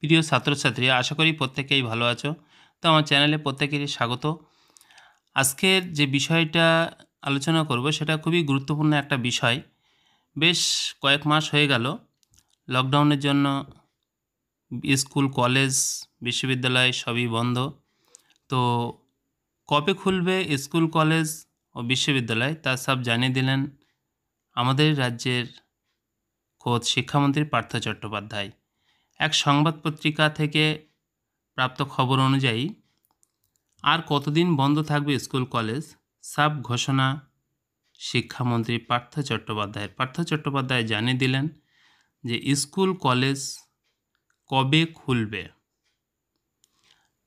প্রিয় ছাত্রছাত্রী আশা করি প্রত্যেকেই ভালো আছো তো আমার চ্যানেলে প্রত্যেকেরই স্বাগত আজকের যে বিষয়টা আলোচনা করব সেটা খুবই গুরুত্বপূর্ণ একটা বিষয় বেশ কয়েক মাস হয়ে গেল লকডাউনের জন্য স্কুল কলেজ বিশ্ববিদ্যালয় সবই বন্ধ তো কবে খুলবে স্কুল কলেজ ও বিশ্ববিদ্যালয় তা সব জানিয়ে দিলেন আমাদের রাজ্যের খোদ শিক্ষামন্ত্রী পার্থ চট্টোপাধ্যায় এক সংবাদ পত্রিকা থেকে প্রাপ্ত খবর অনুযায়ী আর কতদিন বন্ধ থাকবে স্কুল কলেজ সাব ঘোষণা শিক্ষামন্ত্রী পার্থ চট্টোপাধ্যায়ের পার্থ চট্টোপাধ্যায় জানিয়ে দিলেন যে স্কুল কলেজ কবে খুলবে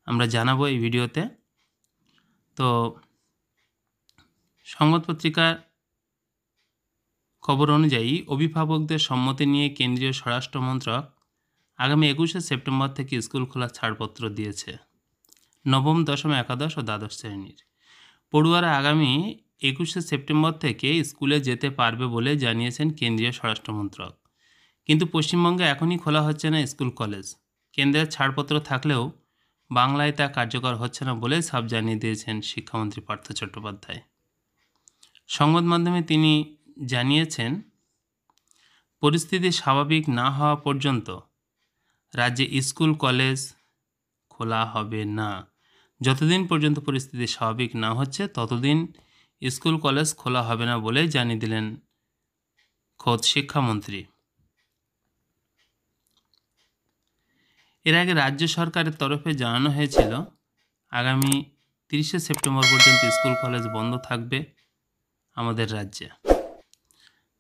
আমরা জানাবো এই ভিডিওতে তো সংবাদপত্রিকার খবর অনুযায়ী অভিভাবকদের সম্মতি নিয়ে কেন্দ্রীয় স্বরাষ্ট্রমন্ত্রক আগামী একুশে সেপ্টেম্বর থেকে স্কুল খোলার ছাড়পত্র দিয়েছে নবম দশম একাদশ ও দ্বাদশ শ্রেণীর পড়ুয়ারা আগামী একুশে সেপ্টেম্বর থেকে স্কুলে যেতে পারবে বলে জানিয়েছেন কেন্দ্রীয় স্বরাষ্ট্রমন্ত্রক কিন্তু পশ্চিমবঙ্গে এখনই খোলা হচ্ছে না স্কুল কলেজ কেন্দ্রের ছাড়পত্র থাকলেও বাংলায় তা কার্যকর হচ্ছে না বলে সাব জানিয়ে দিয়েছেন শিক্ষামন্ত্রী পার্থ চট্টোপাধ্যায় সংবাদ মাধ্যমে তিনি জানিয়েছেন পরিস্থিতি স্বাভাবিক না হওয়া পর্যন্ত রাজ্যে স্কুল কলেজ খোলা হবে না যতদিন পর্যন্ত পরিস্থিতি স্বাভাবিক না হচ্ছে ততদিন স্কুল কলেজ খোলা হবে না বলে জানিয়ে দিলেন খোদ শিক্ষামন্ত্রী এর আগে রাজ্য সরকারের তরফে জানানো হয়েছিল আগামী তিরিশে সেপ্টেম্বর পর্যন্ত স্কুল কলেজ বন্ধ থাকবে আমাদের রাজ্যে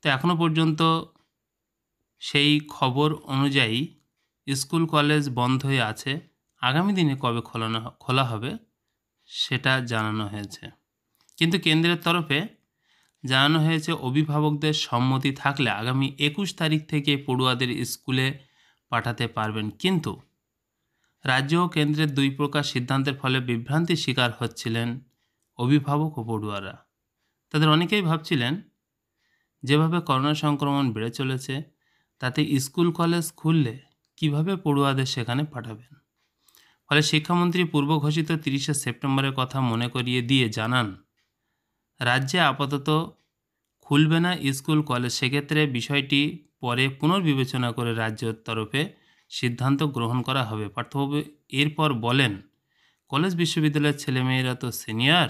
তো এখনও পর্যন্ত সেই খবর অনুযায়ী স্কুল কলেজ বন্ধ হয়ে আছে আগামী দিনে কবে খোলানো খোলা হবে সেটা জানানো হয়েছে কিন্তু কেন্দ্রের তরফে জানানো হয়েছে অভিভাবকদের সম্মতি থাকলে আগামী একুশ তারিখ থেকে পড়ুয়াদের স্কুলে পাঠাতে পারবেন কিন্তু রাজ্য ও কেন্দ্রের দুই প্রকার সিদ্ধান্তের ফলে বিভ্রান্তির শিকার হচ্ছিলেন অভিভাবক ও পড়ুয়ারা তাদের অনেকেই ভাবছিলেন যেভাবে করোনা সংক্রমণ বেড়ে চলেছে তাতে স্কুল কলেজ খুললে কিভাবে পড়ুয়াদের সেখানে পাঠাবেন ফলে শিক্ষামন্ত্রী পূর্ব ঘোষিত তিরিশে সেপ্টেম্বরের কথা মনে করিয়ে দিয়ে জানান রাজ্যে আপাতত খুলবে না স্কুল কলেজ সেক্ষেত্রে বিষয়টি পরে পুনর্বিবেচনা করে রাজ্যের তরফে সিদ্ধান্ত গ্রহণ করা হবে পার্থবাবু এরপর বলেন কলেজ বিশ্ববিদ্যালয়ের ছেলেমেয়েরা তো সিনিয়র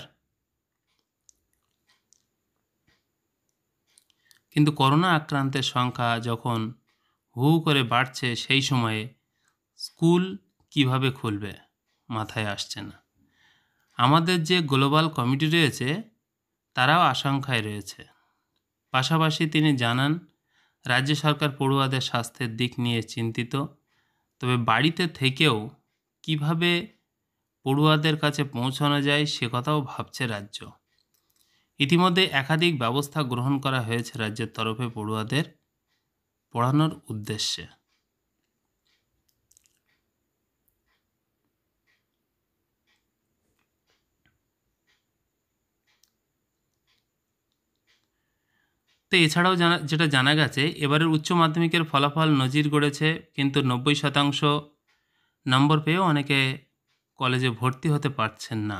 কিন্তু করোনা আক্রান্তের সংখ্যা যখন হু করে বাড়ছে সেই সময়ে স্কুল কিভাবে খুলবে মাথায় আসছে না আমাদের যে গ্লোবাল কমিটি রয়েছে তারাও আশঙ্কায় রয়েছে পাশাপাশি তিনি জানান রাজ্য সরকার পড়ুয়াদের স্বাস্থ্যের দিক নিয়ে চিন্তিত তবে বাড়িতে থেকেও কিভাবে পড়ুয়াদের কাছে পৌঁছানো যায় সে কথাও ভাবছে রাজ্য ইতিমধ্যে একাধিক ব্যবস্থা গ্রহণ করা হয়েছে রাজ্যের তরফে পড়ুয়াদের পড়ানোর উদ্দেশ্যে তো এছাড়াও জানা যেটা জানা গেছে এবারের উচ্চ মাধ্যমিকের ফলাফল নজির গড়েছে কিন্তু নব্বই শতাংশ নম্বর পেয়েও অনেকে কলেজে ভর্তি হতে পারছেন না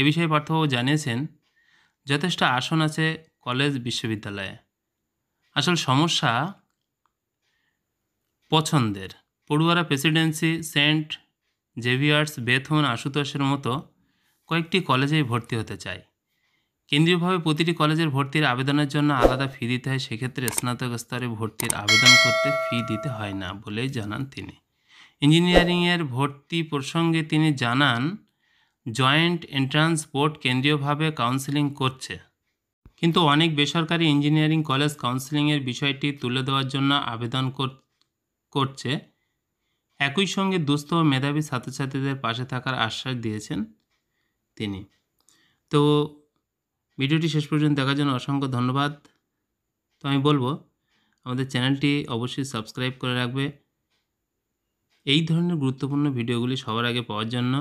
এ বিষয়ে পার্থবাবু জানিয়েছেন যথেষ্ট আসন আছে কলেজ বিশ্ববিদ্যালয়ে আসল সমস্যা পছন্দের পড়ুয়ারা প্রেসিডেন্সি সেন্ট জেভিয়ার্স বেথুন আশুতোষের মতো কয়েকটি কলেজেই ভর্তি হতে চায় কেন্দ্রীয়ভাবে প্রতিটি কলেজের ভর্তির আবেদনের জন্য আলাদা ফি দিতে হয় সেক্ষেত্রে স্নাতক স্তরে ভর্তির আবেদন করতে ফি দিতে হয় না বলেই জানান তিনি ইঞ্জিনিয়ারিংয়ের ভর্তি প্রসঙ্গে তিনি জানান জয়েন্ট এন্ট্রান্স বোর্ড কেন্দ্রীয়ভাবে কাউন্সেলিং করছে কিন্তু অনেক বেসরকারি ইঞ্জিনিয়ারিং কলেজ কাউন্সেলিংয়ের বিষয়টি তুলে দেওয়ার জন্য আবেদন করতে করছে একই সঙ্গে দুস্থ ও মেধাবী ছাত্রছাত্রীদের পাশে থাকার আশ্বাস দিয়েছেন তিনি তো ভিডিওটি শেষ পর্যন্ত দেখার জন্য অসংখ্য ধন্যবাদ তো আমি বলবো আমাদের চ্যানেলটি অবশ্যই সাবস্ক্রাইব করে রাখবে এই ধরনের গুরুত্বপূর্ণ ভিডিওগুলি সবার আগে পাওয়ার জন্য